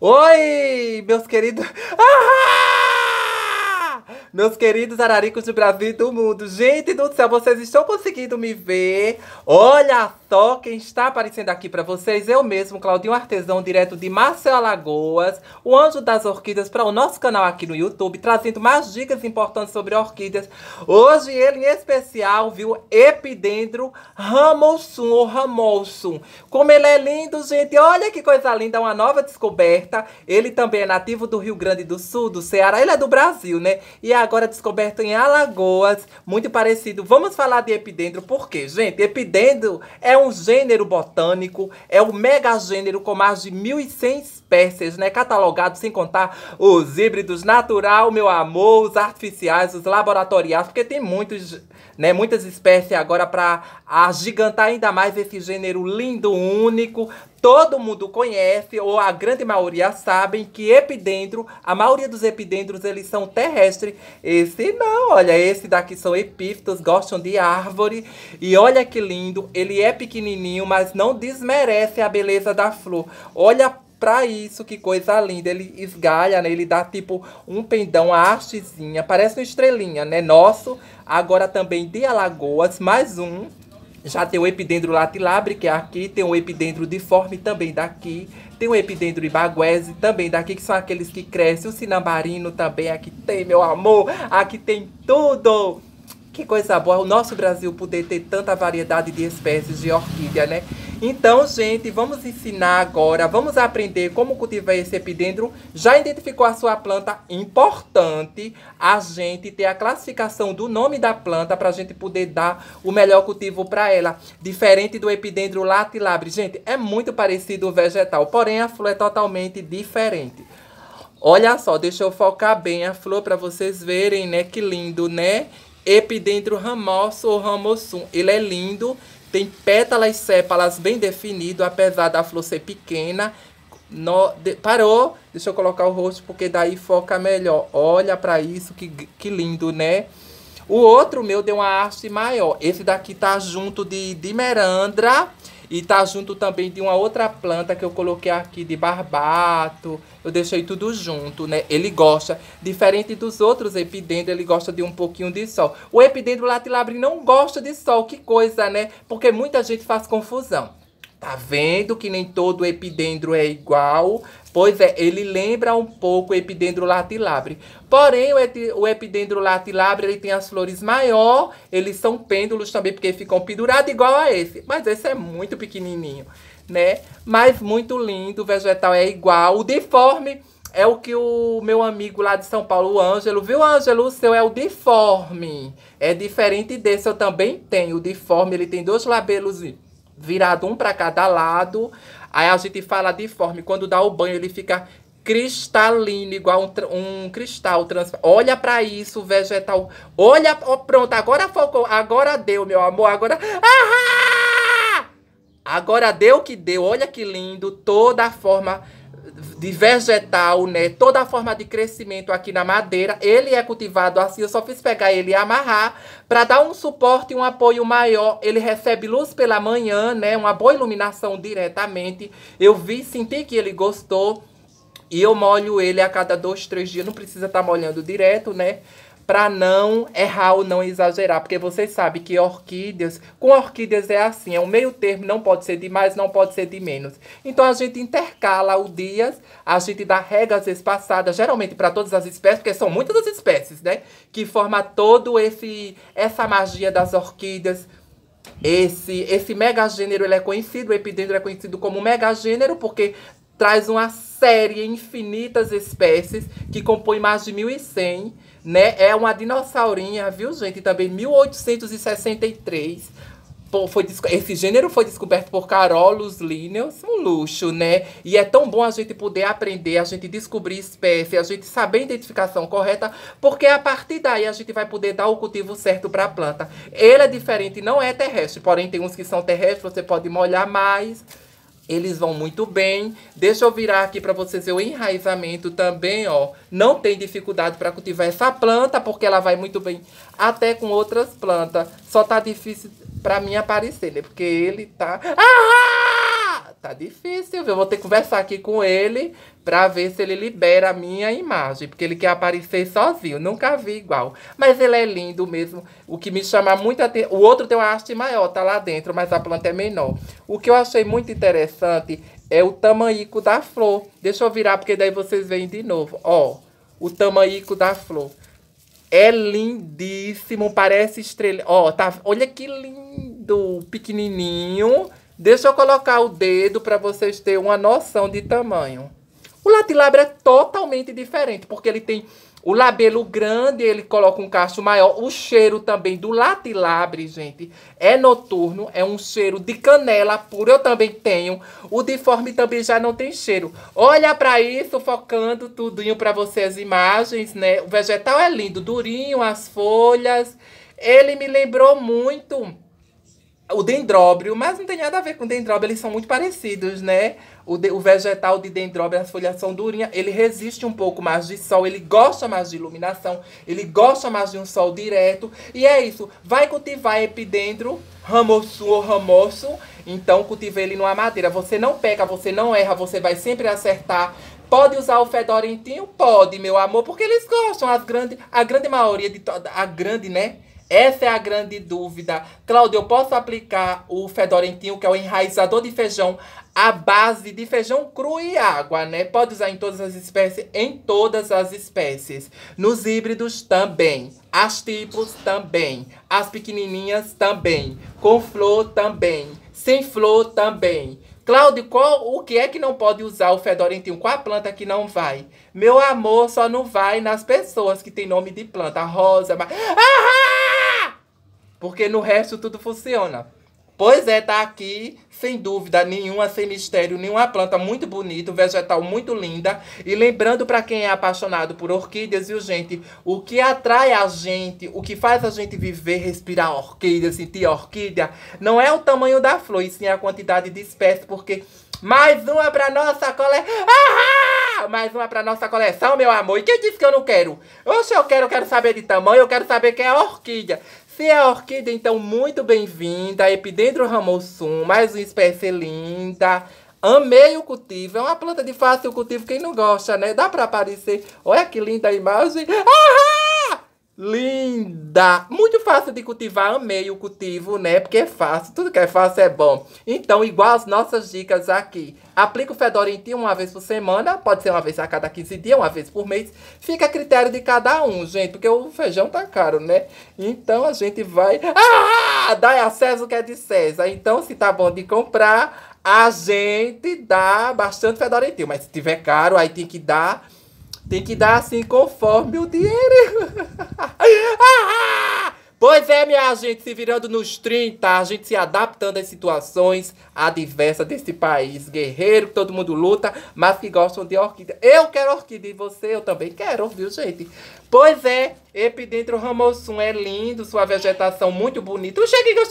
Oi, meus queridos. Ah! meus queridos araricos do Brasil e do mundo. Gente do céu, vocês estão conseguindo me ver? Olha só quem está aparecendo aqui para vocês. Eu mesmo, Claudinho Artesão, direto de Marcel Alagoas, o anjo das orquídeas, para o nosso canal aqui no YouTube, trazendo mais dicas importantes sobre orquídeas. Hoje ele em especial, viu? Epidendro Ramolsum ou Ramolsum. Como ele é lindo, gente. Olha que coisa linda, uma nova descoberta. Ele também é nativo do Rio Grande do Sul, do Ceará. Ele é do Brasil, né? E a agora descoberto em Alagoas, muito parecido. Vamos falar de epidendro porque, gente, epidendro é um gênero botânico, é um megagênero com mais de 1.100 espécies, né, Catalogado sem contar os híbridos natural, meu amor, os artificiais, os laboratoriais, porque tem muitos, né, muitas espécies agora para agigantar ainda mais esse gênero lindo, único, todo mundo conhece, ou a grande maioria sabem, que epidendro, a maioria dos epidendros, eles são terrestres. Esse não, olha, esse daqui são epífitos, gostam de árvore. E olha que lindo, ele é pequenininho, mas não desmerece a beleza da flor. Olha pra isso, que coisa linda. Ele esgalha, né? Ele dá tipo um pendão, a hastezinha, parece uma estrelinha, né? Nosso, agora também de Alagoas, mais um. Já tem o epidendro latilabre, que é aqui, tem o epidendro diforme, também daqui, tem o epidendro ibaguese, também daqui, que são aqueles que crescem, o sinambarino também, é aqui tem, meu amor, aqui tem tudo! Que coisa boa, o nosso Brasil poder ter tanta variedade de espécies de orquídea, né? Então, gente, vamos ensinar agora, vamos aprender como cultivar esse epidendro. Já identificou a sua planta? Importante a gente ter a classificação do nome da planta para a gente poder dar o melhor cultivo para ela. Diferente do epidendro latilabre. Gente, é muito parecido o vegetal, porém a flor é totalmente diferente. Olha só, deixa eu focar bem a flor para vocês verem, né? Que lindo, né? Epidendro ramoso ou ramosum. Ele é lindo, tem pétalas e sépalas bem definido, apesar da flor ser pequena. No, de, parou, deixa eu colocar o rosto porque daí foca melhor. Olha para isso, que, que lindo, né? O outro meu deu uma haste maior. Esse daqui tá junto de, de merandra e tá junto também de uma outra planta que eu coloquei aqui de barbato. Eu deixei tudo junto, né? Ele gosta, diferente dos outros epidendro, ele gosta de um pouquinho de sol. O epidendro latilabre não gosta de sol, que coisa, né? Porque muita gente faz confusão. Tá vendo que nem todo epidendro é igual, Pois é, ele lembra um pouco o epidendro latilabre. Porém, o, o epidendro latilabre ele tem as flores maior, eles são pêndulos também, porque ficam pendurados igual a esse. Mas esse é muito pequenininho, né? Mas muito lindo, o vegetal é igual. O deforme é o que o meu amigo lá de São Paulo, o Ângelo, viu, Ângelo? O seu é o deforme. É diferente desse, eu também tenho. O deforme, ele tem dois labelos virados um para cada lado. Aí a gente fala de forma, quando dá o banho, ele fica cristalino, igual um, um cristal trans Olha para isso, vegetal. Olha, oh, pronto, agora focou, agora deu, meu amor, agora... Ahá! Agora deu que deu, olha que lindo, toda a forma de vegetal, né? Toda a forma de crescimento aqui na madeira, ele é cultivado assim. Eu só fiz pegar ele e amarrar para dar um suporte e um apoio maior. Ele recebe luz pela manhã, né? Uma boa iluminação diretamente. Eu vi, senti que ele gostou e eu molho ele a cada dois, três dias. Não precisa estar tá molhando direto, né? para não errar ou não exagerar, porque você sabe que orquídeas, com orquídeas é assim, é um meio termo, não pode ser de mais, não pode ser de menos. Então a gente intercala o dias, a gente dá regras espaçadas, geralmente para todas as espécies, porque são muitas as espécies, né, que forma todo esse essa magia das orquídeas. Esse esse mega gênero ele é conhecido, o epidendro é conhecido como mega gênero porque traz uma série infinitas espécies que compõem mais de 1100 né? É uma dinossaurinha, viu, gente? Também 1863. foi, esse gênero foi descoberto por Carolus Linnaeus, um luxo, né? E é tão bom a gente poder aprender, a gente descobrir espécie, a gente saber a identificação correta, porque a partir daí a gente vai poder dar o cultivo certo para a planta. Ele é diferente, não é terrestre, porém tem uns que são terrestres, você pode molhar mais eles vão muito bem. Deixa eu virar aqui para vocês ver o enraizamento também, ó. Não tem dificuldade para cultivar essa planta, porque ela vai muito bem até com outras plantas. Só tá difícil para mim aparecer, né? Porque ele tá... Ah! Tá difícil, viu? Vou ter que conversar aqui com ele pra ver se ele libera a minha imagem, porque ele quer aparecer sozinho. Nunca vi igual. Mas ele é lindo mesmo. O que me chama muito atenção. O outro tem uma haste maior, tá lá dentro, mas a planta é menor. O que eu achei muito interessante é o tamanho da flor. Deixa eu virar, porque daí vocês veem de novo. Ó, o tamanho da flor. É lindíssimo, parece estrela. Ó, tá. Olha que lindo! Pequenininho Deixa eu colocar o dedo para vocês terem uma noção de tamanho. O latilabra é totalmente diferente, porque ele tem o labelo grande, ele coloca um cacho maior. O cheiro também do latilabre, gente, é noturno, é um cheiro de canela puro. Eu também tenho. O deforme também já não tem cheiro. Olha para isso, focando tudinho para você as imagens, né? O vegetal é lindo, durinho, as folhas. Ele me lembrou muito o dendróbio, mas não tem nada a ver com dendróbio, eles são muito parecidos, né? O, de, o vegetal de dendróbio, as folhas são durinhas, ele resiste um pouco mais de sol, ele gosta mais de iluminação, ele gosta mais de um sol direto. E é isso, vai cultivar epidendro, ramoço ou ramoço, então cultive ele numa madeira. Você não peca, você não erra, você vai sempre acertar. Pode usar o fedorentinho? Pode, meu amor, porque eles gostam. As grande, a grande maioria de toda. A grande, né? Essa é a grande dúvida. Cláudia eu posso aplicar o fedorentinho, que é o enraizador de feijão, à base de feijão cru e água, né? Pode usar em todas as espécies, em todas as espécies. Nos híbridos também. As tipos também. As pequenininhas também. Com flor também. Sem flor também. Cláudio, qual, o que é que não pode usar o fedorentinho? Qual a planta que não vai? Meu amor, só não vai nas pessoas que tem nome de planta. Rosa, mas... Ah! Porque no resto tudo funciona. Pois é, tá aqui, sem dúvida nenhuma, sem mistério nenhuma planta muito bonita, vegetal muito linda. E lembrando para quem é apaixonado por orquídeas, viu, gente? O que atrai a gente, o que faz a gente viver, respirar orquídea, sentir orquídea, não é o tamanho da flor, e sim a quantidade de espécies, porque mais uma pra nossa coleção. Ah! Mais uma pra nossa coleção, meu amor. E quem disse que eu não quero? Oxe, eu quero, eu quero saber de tamanho, eu quero saber quem é orquídea. Se a orquídea, então, muito bem-vinda. Epidendro ramosum mais uma espécie linda. Amei o cultivo. É uma planta de fácil cultivo. Quem não gosta, né? Dá pra aparecer. Olha que linda a imagem. Aham! Ah! Linda! Muito fácil de cultivar, amei o cultivo, né? Porque é fácil, tudo que é fácil é bom. Então, igual as nossas dicas aqui. Aplica o Fedorentin uma vez por semana, pode ser uma vez a cada 15 dias, uma vez por mês. Fica a critério de cada um, gente, porque o feijão tá caro, né? Então, a gente vai... Ah! Dá a César o que é de César. Então, se tá bom de comprar, a gente dá bastante Fedorentin. Mas se tiver caro, aí tem que dar tem que dar assim conforme o dinheiro. pois é, minha gente, se virando nos 30, a gente se adaptando às situações adversas desse país. Guerreiro, todo mundo luta, mas que gostam de orquídea. Eu quero orquídea e você, eu também quero, viu, gente? Pois é, epidentro Ramosum é lindo, sua vegetação muito bonita. Chega que eu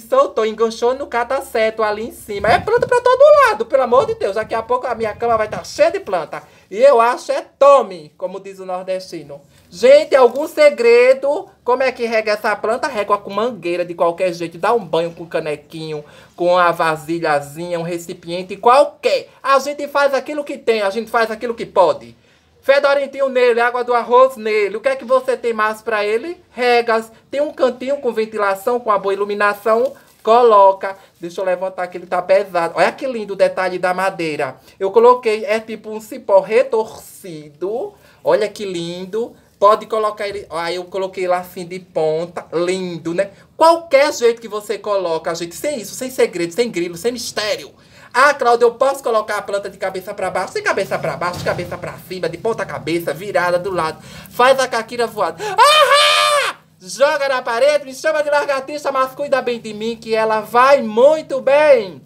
se soltou, enganchou no cataceto tá ali em cima. É planta pra todo lado, pelo amor de Deus. Daqui a pouco a minha cama vai estar tá cheia de planta. E eu acho é tome, como diz o nordestino. Gente, algum segredo? Como é que rega essa planta? Régua com mangueira de qualquer jeito. Dá um banho com canequinho, com a vasilhazinha, um recipiente qualquer. A gente faz aquilo que tem, a gente faz aquilo que pode. Fedorentinho nele, água do arroz nele. O que é que você tem mais para ele? Regas. Tem um cantinho com ventilação, com uma boa iluminação? Coloca. Deixa eu levantar que ele tá pesado. Olha que lindo o detalhe da madeira. Eu coloquei, é tipo um cipó retorcido. Olha que lindo. Pode colocar ele. Aí eu coloquei lá assim de ponta. Lindo, né? Qualquer jeito que você coloca, gente. Sem isso, sem segredo, sem grilo, sem mistério. Ah, Cláudia, eu posso colocar a planta de cabeça para baixo? De cabeça para baixo, de cabeça para cima, de ponta cabeça, virada do lado. Faz a caquira voada. Ahá! Joga na parede, me chama de largatista, mas cuida bem de mim que ela vai muito bem.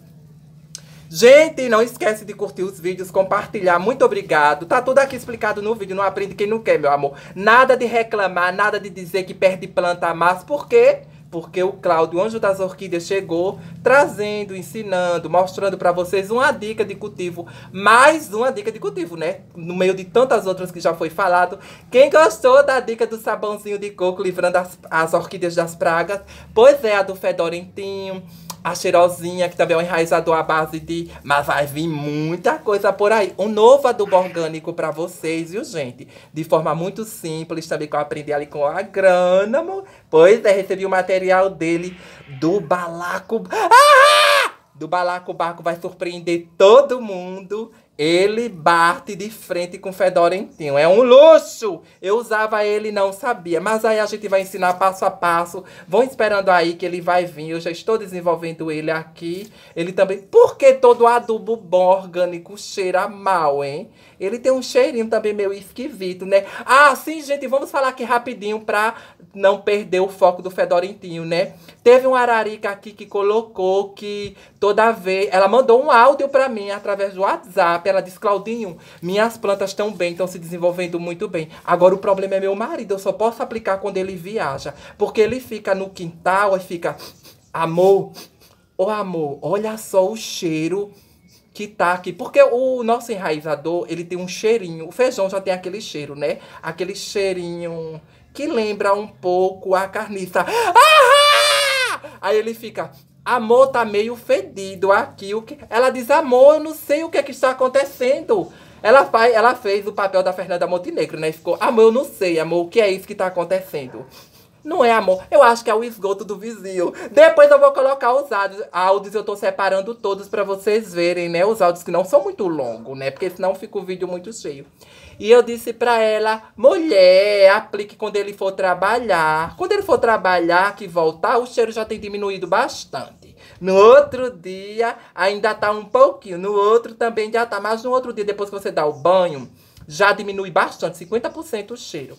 Gente, não esquece de curtir os vídeos, compartilhar. Muito obrigado. Tá tudo aqui explicado no vídeo. Não aprende quem não quer, meu amor. Nada de reclamar, nada de dizer que perde planta a mais. Por quê? porque o Cláudio Anjo das Orquídeas chegou trazendo, ensinando, mostrando para vocês uma dica de cultivo, mais uma dica de cultivo, né? No meio de tantas outras que já foi falado. Quem gostou da dica do sabãozinho de coco livrando as, as orquídeas das pragas? Pois é, a do fedorentinho a cheirosinha que também é um enraizador à base de... Mas vai vir muita coisa por aí. Um novo adubo orgânico para vocês, viu, gente? De forma muito simples, também que eu aprendi ali com o agrônomo. Pois é, recebi o material dele do balaco... Ah! Do balaco barco vai surpreender todo mundo. Ele bate de frente com Fedorentinho. É um luxo! Eu usava ele e não sabia. Mas aí a gente vai ensinar passo a passo. Vão esperando aí que ele vai vir. Eu já estou desenvolvendo ele aqui. Ele também. Por que todo adubo bom orgânico cheira mal, hein? Ele tem um cheirinho também meio esquisito, né? Ah, sim, gente, vamos falar aqui rapidinho pra não perder o foco do Fedorentinho, né? Teve um ararica aqui que colocou que toda vez... Ela mandou um áudio pra mim através do WhatsApp. Ela disse, Claudinho, minhas plantas estão bem, estão se desenvolvendo muito bem. Agora o problema é meu marido, eu só posso aplicar quando ele viaja. Porque ele fica no quintal e fica... Amor, ô oh, amor, olha só o cheiro que tá aqui. Porque o nosso enraizador, ele tem um cheirinho. O feijão já tem aquele cheiro, né? Aquele cheirinho que lembra um pouco a carniça. Ahá! Aí ele fica... Amor, tá meio fedido aqui. O que... Ela diz, amor, eu não sei o que é que está acontecendo. Ela, faz, ela fez o papel da Fernanda Montenegro, né? Ficou, amor, eu não sei, amor, o que é isso que está acontecendo? Não é, amor. Eu acho que é o esgoto do vizinho. Depois eu vou colocar os áudios. Eu tô separando todos para vocês verem, né? Os áudios que não são muito longos, né? Porque senão fica o vídeo muito cheio. E eu disse para ela, mulher, aplique quando ele for trabalhar. Quando ele for trabalhar, que voltar, o cheiro já tem diminuído bastante. No outro dia, ainda tá um pouquinho. No outro também já tá. Mas no outro dia, depois que você dá o banho, já diminui bastante, 50% o cheiro.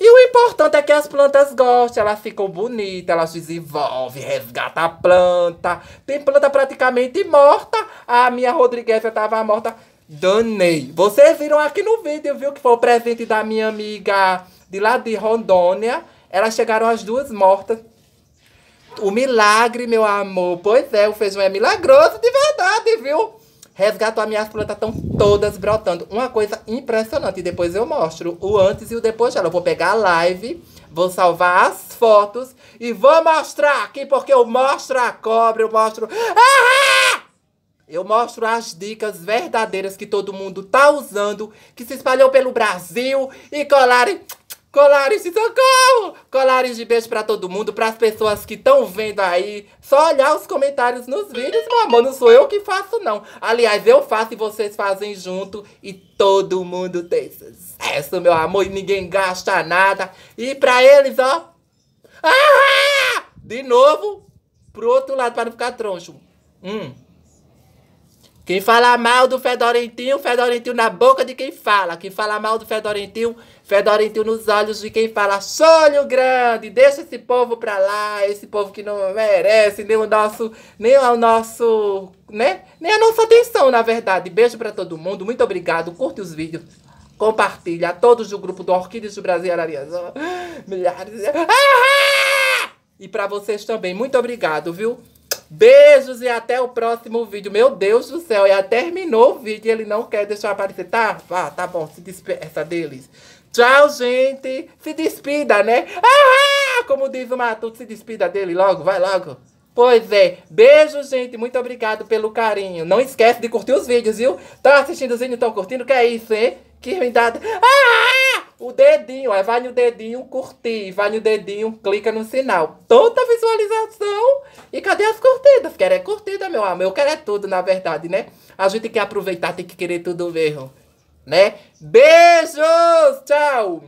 E o importante é que as plantas gostem, elas ficam bonitas, elas desenvolvem, resgata a planta. Tem planta praticamente morta. A minha Rodrigues estava morta. Danei. Vocês viram aqui no vídeo, viu? Que foi o presente da minha amiga de lá de Rondônia. Elas chegaram as duas mortas. O milagre, meu amor. Pois é, o feijão é milagroso de verdade, viu? resgatou as minhas plantas, tá estão todas brotando. Uma coisa impressionante. E depois eu mostro o antes e o depois dela. Eu vou pegar a live, vou salvar as fotos e vou mostrar aqui, porque eu mostro a cobra, eu mostro. Ah! Eu mostro as dicas verdadeiras que todo mundo tá usando, que se espalhou pelo Brasil e colarem Colares de socorro! Colares de beijo pra todo mundo, pras pessoas que estão vendo aí. Só olhar os comentários nos vídeos, meu amor. Não sou eu que faço, não. Aliás, eu faço e vocês fazem junto. E todo mundo tem sucesso, é meu amor. E ninguém gasta nada. E pra eles, ó. Ah! De novo, pro outro lado, pra não ficar troncho. Hum. Quem fala mal do Fedorentinho, Fedorentinho na boca de quem fala. Quem fala mal do Fedorentinho, Fedorentinho nos olhos de quem fala. Solho grande, deixa esse povo pra lá, esse povo que não merece nem o nosso, nem o nosso, né? Nem a nossa atenção, na verdade. Beijo pra todo mundo, muito obrigado. Curte os vídeos, compartilha. A todos do grupo do Orquídeas do Brasil Ararias. Milhares. Ah! E pra vocês também, muito obrigado, viu? Beijos e até o próximo vídeo. Meu Deus do céu, já terminou o vídeo ele não quer deixar aparecer. Tá, ah, tá bom, se despeça deles. Tchau, gente. Se despida, né? Ah, como diz o Matuto, se despida dele logo, vai logo. Pois é. Beijo, gente. Muito obrigado pelo carinho. Não esquece de curtir os vídeos, viu? Tá assistindo os vídeos, tão curtindo? Que é isso, hein? Que ruindade. Ah! o dedinho, aí vai no dedinho curtir, vai no dedinho, clica no sinal. Toda visualização. E cadê as curtidas? Quer é curtida, meu amor. Eu quero é tudo, na verdade, né? A gente quer aproveitar, tem que querer tudo mesmo. Né? Beijos! Tchau!